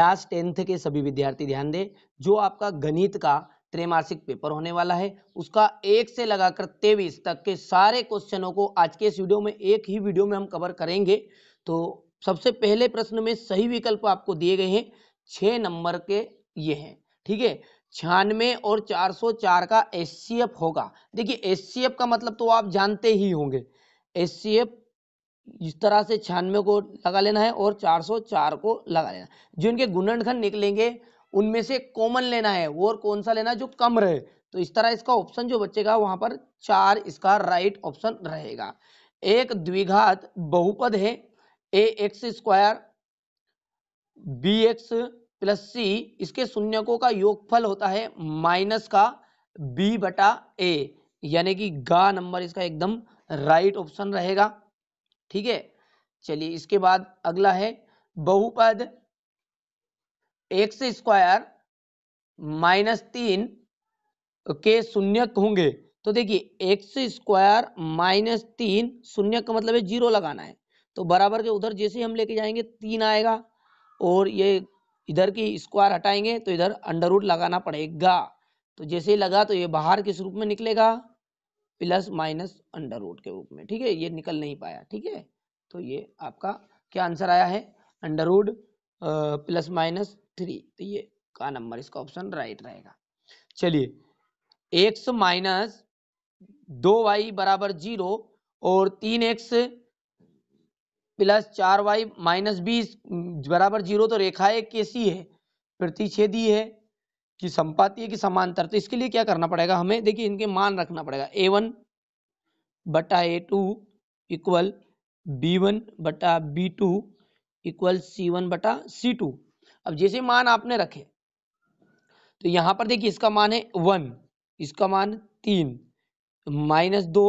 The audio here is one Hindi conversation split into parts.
क्लास टेंथ के सभी विद्यार्थी ध्यान दें जो आपका गणित का त्रैमासिक पेपर होने वाला है उसका एक से लगाकर तेईस तक के सारे क्वेश्चनों को आज के इस वीडियो में एक ही वीडियो में हम कवर करेंगे तो सबसे पहले प्रश्न में सही विकल्प आपको दिए गए हैं छः नंबर के ये हैं ठीक है छियानवे और 404 का एस होगा देखिए एस का मतलब तो आप जानते ही होंगे एस इस तरह से छियानवे को लगा लेना है और 404 को लगा लेना जो इनके गुणनखंड निकलेंगे उनमें से कॉमन लेना है और कौन सा लेना है जो कम रहे तो इस तरह इसका ऑप्शन जो बचेगा वहां पर चार इसका राइट ऑप्शन रहेगा एक द्विघात बहुपद है A X square B X plus C इसके शून्यकों का योगफल होता है माइनस का बी बटा ए यानी कि गा नंबर इसका एकदम राइट ऑप्शन रहेगा ठीक है चलिए इसके बाद अगला है बहुपद एक्स स्क्वायर माइनस तीन के शून्यक होंगे तो देखिए एक्स स्क्वायर माइनस तीन शून्य का मतलब है जीरो लगाना है तो बराबर के उधर जैसे हम लेके जाएंगे तीन आएगा और ये इधर की स्क्वायर हटाएंगे तो इधर अंडर रूट लगाना पड़ेगा तो जैसे ही लगा तो ये बाहर किस रूप में निकलेगा प्लस माइनस अंडर रूट के रूप में ठीक है ये निकल नहीं पाया ठीक है तो ये आपका क्या आंसर आया है under root plus minus three तो ये का नंबर इसका ऑप्शन राइट रहेगा चलिए एक्स माइनस दो वाई बराबर जीरो और तीन एक्स प्लस चार वाई माइनस बीस बराबर जीरो तो रेखाएं कैसी है प्रतिच्छेदी है कि है कि समांतर तो इसके लिए क्या करना पड़ेगा हमें देखिए इनके मान रखना पड़ेगा ए वन बटा A two equal B one बटा B two equal C one बटा सी टू अब जैसे मान आपने रखे तो यहाँ पर देखिए इसका मान है वन इसका मान तीन माइनस दो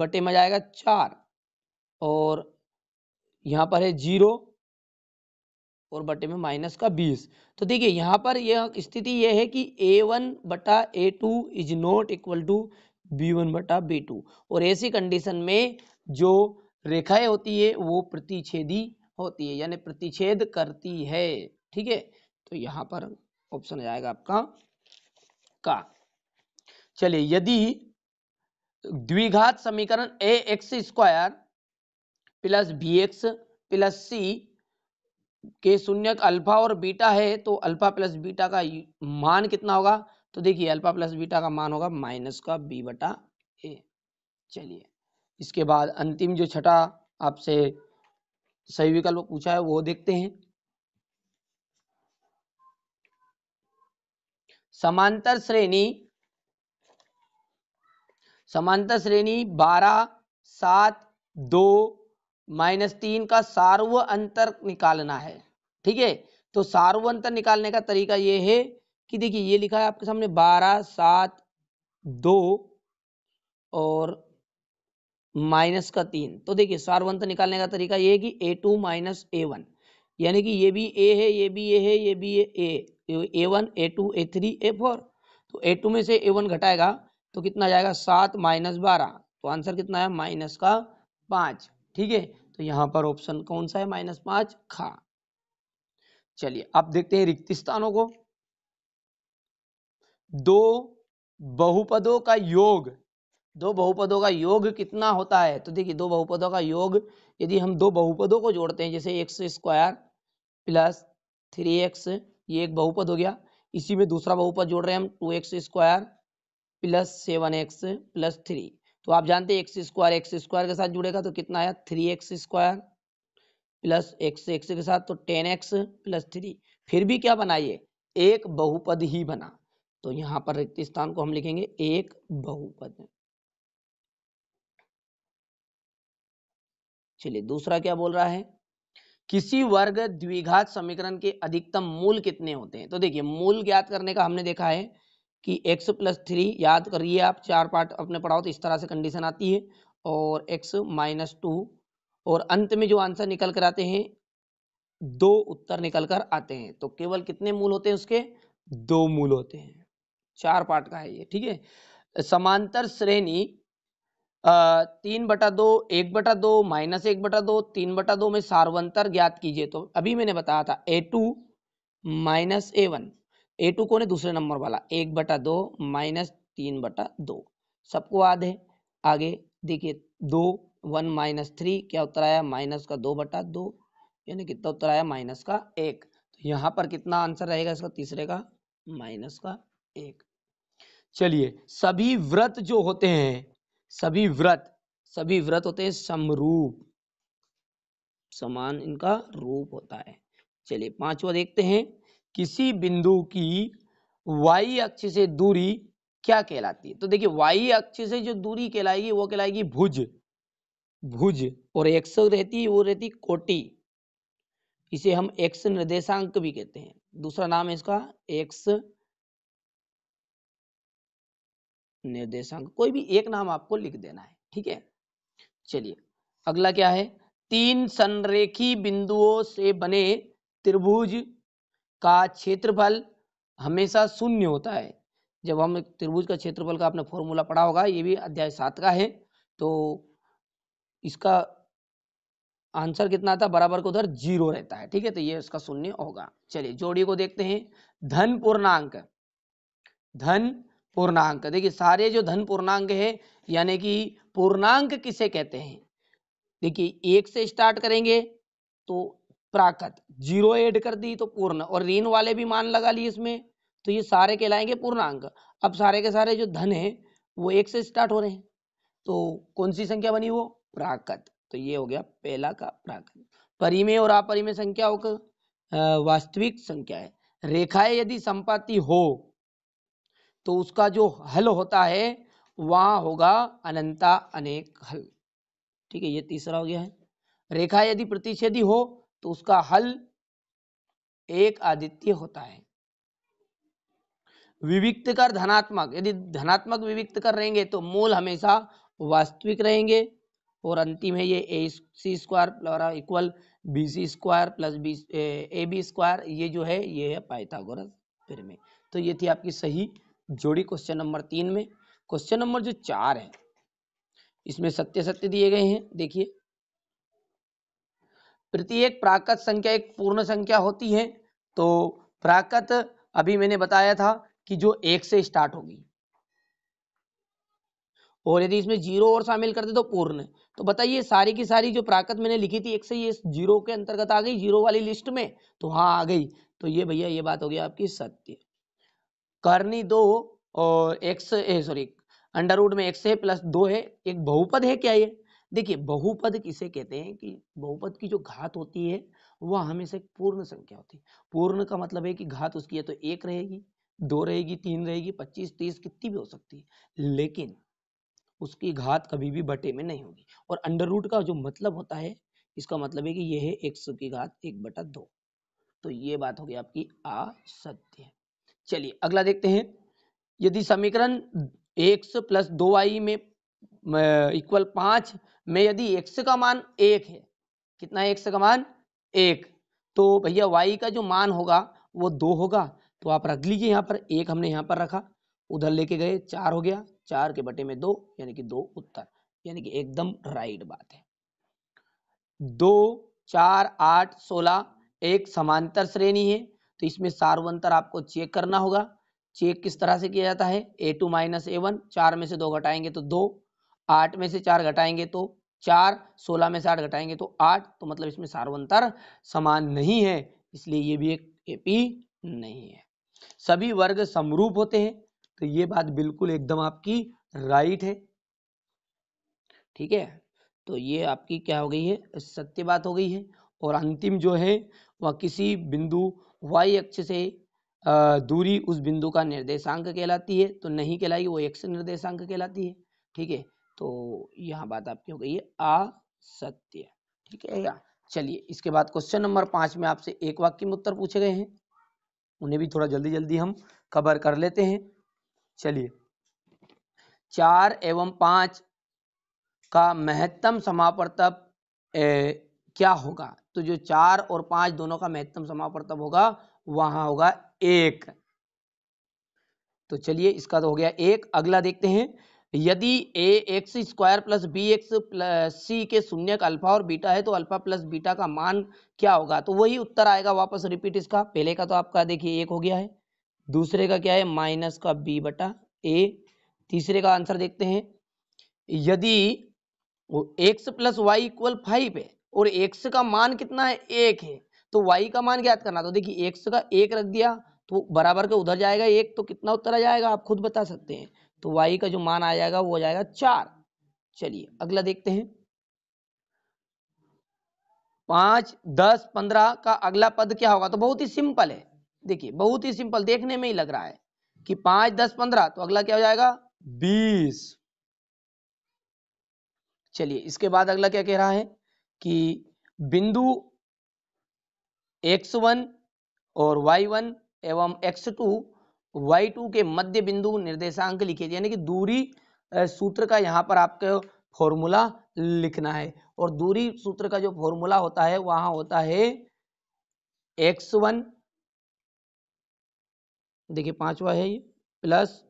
बटे में जाएगा चार और यहाँ पर है जीरो और बटे में माइनस का बीस तो देखिए यहाँ पर यह स्थिति यह है कि ए वन बटा A two is not equal to B one बटा बी टू और ऐसी कंडीशन में जो रेखाएं होती है वो प्रतिच्छेदी होती है यानी प्रतिच्छेद करती है ठीक है तो यहाँ पर ऑप्शन आ जाएगा आपका का चलिए यदि द्विघात समीकरण A X square plus B X plus C के शून्यक अल्फा और बीटा है तो अल्फा प्लस बीटा का मान कितना होगा तो देखिए अल्फा प्लस बीटा का मान होगा माइनस का बी बटा ए चलिए इसके बाद अंतिम जो छठा आपसे सही विकल्प पूछा है वो देखते हैं समांतर श्रेणी समांतर श्रेणी बारह सात दो माइनस तीन का सार्व अंतर निकालना है ठीक है तो सार्व अंतर निकालने का तरीका ये है कि देखिए ये लिखा है आपके सामने बारह सात दो और माइनस का तीन तो देखिए अंतर निकालने का तरीका ये है कि A two minus A one यानी कि ये भी ए है ये भी ए है ये भी A A one A two A three A four तो ए टू में से ए वन घटाएगा तो कितना जाएगा सात माइनस बारह तो आंसर कितना है माइनस का पाँच ठीक है तो यहाँ पर ऑप्शन कौन सा है माइनस पांच खा चलिए आप देखते हैं रिक्त स्थानों को दो बहुपदों का योग दो बहुपदों का योग कितना होता है तो देखिए दो बहुपदों का योग यदि हम दो बहुपदों को जोड़ते हैं जैसे X square plus three X ये एक बहुपद हो गया इसी में दूसरा बहुपद जोड़ रहे हैं हम two X square plus seven X plus three तो आप जानते हैं एक्स स्क्वायर एक्स स्क्वायर के साथ जुड़ेगा तो कितना आया three X square plus X X के साथ तो टेन एक्स प्लस थ्री फिर भी क्या बनाइए एक बहुपद ही बना तो यहाँ पर रिक्त स्थान को हम लिखेंगे एक बहुपद चलिए दूसरा क्या बोल रहा है किसी वर्ग द्विघात समीकरण के अधिकतम मूल कितने होते हैं तो देखिए मूल ज्ञात करने का हमने देखा है कि x प्लस थ्री याद करिए आप चार पार्ट अपने पढ़ाओ तो इस तरह से कंडीशन आती है और x माइनस टू और अंत में जो आंसर निकल कर आते हैं दो उत्तर निकल कर आते हैं तो केवल कितने मूल होते हैं उसके दो मूल होते हैं चार पार्ट का है ये ठीक है समांतर श्रेणी तीन बटा दो एक बटा दो माइनस एक बटा दो तीन बटा दो में सार्वंतर ज्ञात कीजिए तो अभी मैंने बताया था A two minus A one A two कौन है दूसरे नंबर वाला एक बटा दो माइनस तीन बटा दो सबको याद है आगे देखिए दो वन माइनस थ्री क्या उत्तर आया माइनस का दो बटा दो यानी कितना उत्तर आया माइनस का एक तो यहाँ पर कितना आंसर रहेगा इसका तीसरे का माइनस का एक चलिए सभी व्रत जो होते हैं सभी व्रत सभी व्रत होते हैं समरूप समान इनका रूप होता है चलिए पांचवा देखते हैं किसी बिंदु की वाई अक्ष से दूरी क्या कहलाती है तो देखिए वाई अक्ष से जो दूरी कहलाएगी वो कहलाएगी भुज भुज और एक्स रहती है वो रहती कोटि इसे हम एक्स निर्देशांक भी कहते हैं दूसरा नाम है इसका एक्स निर्देशांक कोई भी एक नाम आपको लिख देना है ठीक है चलिए अगला क्या है तीन संरेखी बिंदुओं से बने त्रिभुज का क्षेत्रफल हमेशा शून्य होता है जब हम त्रिभुज का क्षेत्रफल का आपने फॉर्मूला पढ़ा होगा ये भी अध्याय सात का है तो इसका आंसर कितना था बराबर को उधर जीरो रहता है ठीक है तो ये इसका शून्य होगा चलिए जोड़ी को देखते हैं धन पूर्णांक धन पूर्णांक देखिए सारे जो धन पूर्णांक है यानी कि पूर्णांक किसे कहते हैं देखिए एक से स्टार्ट करेंगे तो प्राकृत जीरो ऐड कर दी तो पूर्ण और ऋण वाले भी मान लगा लिए इसमें तो ये सारे कहलाएंगे पूर्णांक अब सारे के सारे जो धन है वो एक से स्टार्ट हो रहे हैं तो कौन सी संख्या बनी वो प्राकृत तो ये हो गया पहला का प्राकृत परिमेय और अपरिमेय संख्याओं का वास्तविक संख्या है रेखाएं यदि संपाति हो तो उसका जो हल होता है वहां होगा अनंता अनेक हल ठीक है ये तीसरा हो गया है रेखा यदि प्रतिच्छेदी हो तो उसका हल एक आदित्य होता है विविक्त कर धनात्मक यदि धनात्मक विविक्त कर रहेंगे तो मूल हमेशा वास्तविक रहेंगे और अंतिम है ये A C square plus equal B C square plus B A B square ये जो है ये है पाइथागोरस प्रमेय तो ये थी आपकी सही जोड़ी क्वेश्चन नंबर तीन में क्वेश्चन नंबर जो चार है इसमें सत्य सत्य दिए गए हैं देखिए प्रत्येक प्राकृत संख्या एक पूर्ण संख्या होती है तो प्राकृत अभी मैंने बताया था कि जो एक से स्टार्ट होगी और यदि इसमें जीरो और शामिल करते तो पूर्ण तो बताइए सारी की सारी जो प्राकृत मैंने लिखी थी एक से ये जीरो के अंतर्गत आ गई जीरो वाली लिस्ट में तो हाँ आ गई तो ये भैया ये बात हो गई आपकी सत्य करनी दो और एक्स सॉरी अंडरवुड में एक्स है प्लस दो है एक बहुपद है क्या ये देखिए बहुपद किसे कहते हैं कि बहुपद की जो घात होती है वह हमेशा एक पूर्ण संख्या होती है पूर्ण का मतलब है कि घात उसकी है तो एक रहेगी दो रहेगी तीन रहेगी पच्चीस तीस कितनी भी हो सकती है लेकिन उसकी घात कभी भी बटे में नहीं होगी और अंडर रूट का जो मतलब होता है इसका मतलब है कि यह है एक सौ की घात एक बटा दो तो ये बात हो गई आपकी असत्य चलिए अगला देखते हैं यदि समीकरण एक्स प्लस दो वाई में इक्वल पाँच में यदि एक्स का मान एक है कितना है एक्स का मान एक तो भैया वाई का जो मान होगा वो दो होगा तो आप रख लीजिए यहाँ पर एक हमने यहाँ पर रखा उधर लेके गए चार हो गया चार के बटे में दो यानी कि दो उत्तर यानी कि एकदम राइट बात है दो चार आठ सोलह एक समांतर श्रेणी है तो इसमें सार्वंतर आपको चेक करना होगा चेक किस तरह से किया जाता है A two minus A one चार में से दो घटाएंगे तो दो आठ में से चार घटाएंगे तो चार सोलह में से आठ घटाएंगे तो आठ तो मतलब इसमें सार्वंतर समान नहीं है इसलिए ये भी एक एपी नहीं है सभी वर्ग समरूप होते हैं तो ये बात बिल्कुल एकदम आपकी राइट है ठीक है तो ये आपकी क्या हो गई है सत्य बात हो गई है और अंतिम जो है वह किसी बिंदु वाई अक्ष से दूरी उस बिंदु का निर्देशांक कहलाती है तो नहीं कहलाएगी वो एक्स निर्देशांक कहलाती है ठीक है तो यहाँ बात आपकी हो गई है असत्य ठीक है या चलिए इसके बाद क्वेश्चन नंबर पांच में आपसे एक वाक्य में उत्तर पूछे गए हैं उन्हें भी थोड़ा जल्दी जल्दी हम कवर कर लेते हैं चलिए चार एवं पांच का महत्तम समापर्तव क्या होगा तो जो चार और पांच दोनों का महत्तम समापर्तव होगा वहां होगा एक तो चलिए इसका तो हो गया एक अगला देखते हैं यदि A X square plus B X plus C के शून्य का अल्फा और बीटा है तो अल्फा प्लस बीटा का मान क्या होगा तो वही उत्तर आएगा वापस रिपीट इसका पहले का तो आपका देखिए एक हो गया है दूसरे का क्या है माइनस का बी बटा ए तीसरे का आंसर देखते हैं यदि X plus Y equal five है और एक्स का मान कितना है एक है तो वाई का मान ज्ञात करना तो देखिए एक्स का एक रख दिया तो बराबर का उधर जाएगा एक तो कितना उत्तर आ जाएगा आप खुद बता सकते हैं तो वाई का जो मान आ जाएगा वो आ जाएगा चार चलिए अगला देखते हैं पांच दस पंद्रह का अगला पद क्या होगा तो बहुत ही सिंपल है देखिए बहुत ही सिंपल देखने में ही लग रहा है कि पांच दस पंद्रह तो अगला क्या हो जाएगा बीस चलिए इसके बाद अगला क्या कह रहा है कि बिंदु एक्स वन और वाई वन एवं एक्स टू y2 के मध्य बिंदु निर्देशांक लिखे यानी कि दूरी सूत्र का यहाँ पर आपको फॉर्मूला लिखना है और दूरी सूत्र का जो फॉर्मूला होता है वहां होता है एक्स वन देखिए पांचवा है ये प्लस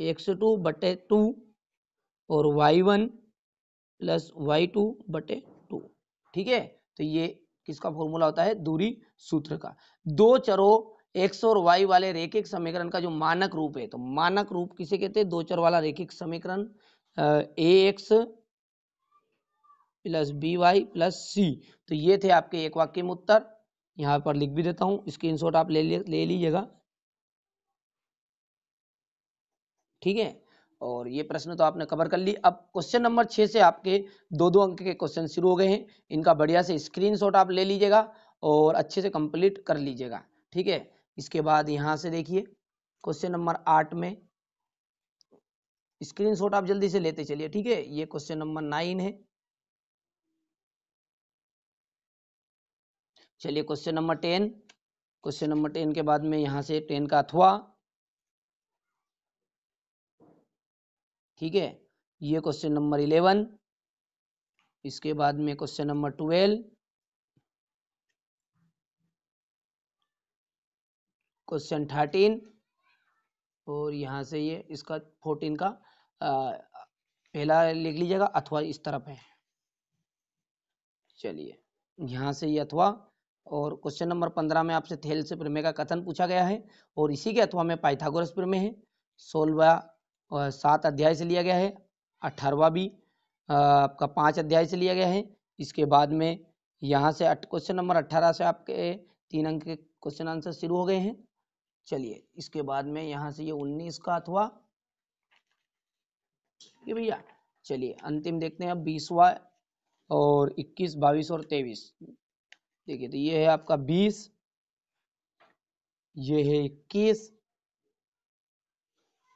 एक्स टू बटे टू और Y one plus Y two बटे टू ठीक है तो ये किसका फॉर्मूला होता है दूरी सूत्र का दो चरों एक्स और वाई वाले रेखिक समीकरण का जो मानक रूप है तो मानक रूप किसे कहते हैं दो चर वाला रेखिक समीकरण A X plus B Y plus C तो ये थे आपके एक वाक्य में उत्तर यहाँ पर लिख भी देता हूँ स्क्रीन शॉट आप ले ले लीजिएगा ठीक है और ये प्रश्न तो आपने कवर कर ली अब क्वेश्चन नंबर छः से आपके दो दो अंक के क्वेश्चन शुरू हो गए हैं इनका बढ़िया से स्क्रीनशॉट आप ले लीजिएगा और अच्छे से कंप्लीट कर लीजिएगा ठीक है इसके बाद यहां से देखिए क्वेश्चन नंबर आठ में स्क्रीनशॉट आप जल्दी से लेते चलिए ठीक है ये क्वेश्चन नंबर नाइन है चलिए question number ten question number ten के बाद में यहां से टेन का अथवा ठीक है ये क्वेश्चन नंबर इलेवन इसके बाद में question number twelve question thirteen और यहाँ से ये इसका फोर्टीन का पहला लिख लीजिएगा अथवा इस तरफ है चलिए यहाँ से ये अथवा और क्वेश्चन नंबर पंद्रह में आपसे थेल से प्रमेय का कथन पूछा गया है और इसी के अथवा में पाइथागोरस प्रमेय है सोलवा सात अध्याय से लिया गया है अठारवा भी आपका पाँच अध्याय से लिया गया है इसके बाद में यहाँ से क्वेश्चन नंबर अट्ठारह से आपके तीन अंक के क्वेश्चन आंसर शुरू हो गए हैं चलिए इसके बाद में यहां से ये उन्नीस का अथवा भैया चलिए अंतिम देखते हैं अब बीसवा और इक्कीस बाईस और तेईस देखिए तो ये है आपका बीस ये है इक्कीस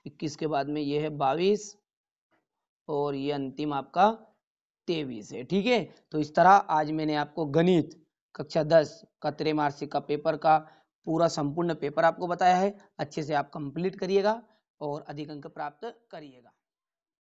इक्कीस के बाद में ये है बाईस और ये अंतिम आपका तेईस है ठीक है तो इस तरह आज मैंने आपको गणित कक्षा दस का त्रैमासिक का पेपर का पूरा संपूर्ण पेपर आपको बताया है अच्छे से आप कंप्लीट करिएगा और अधिक अंक प्राप्त करिएगा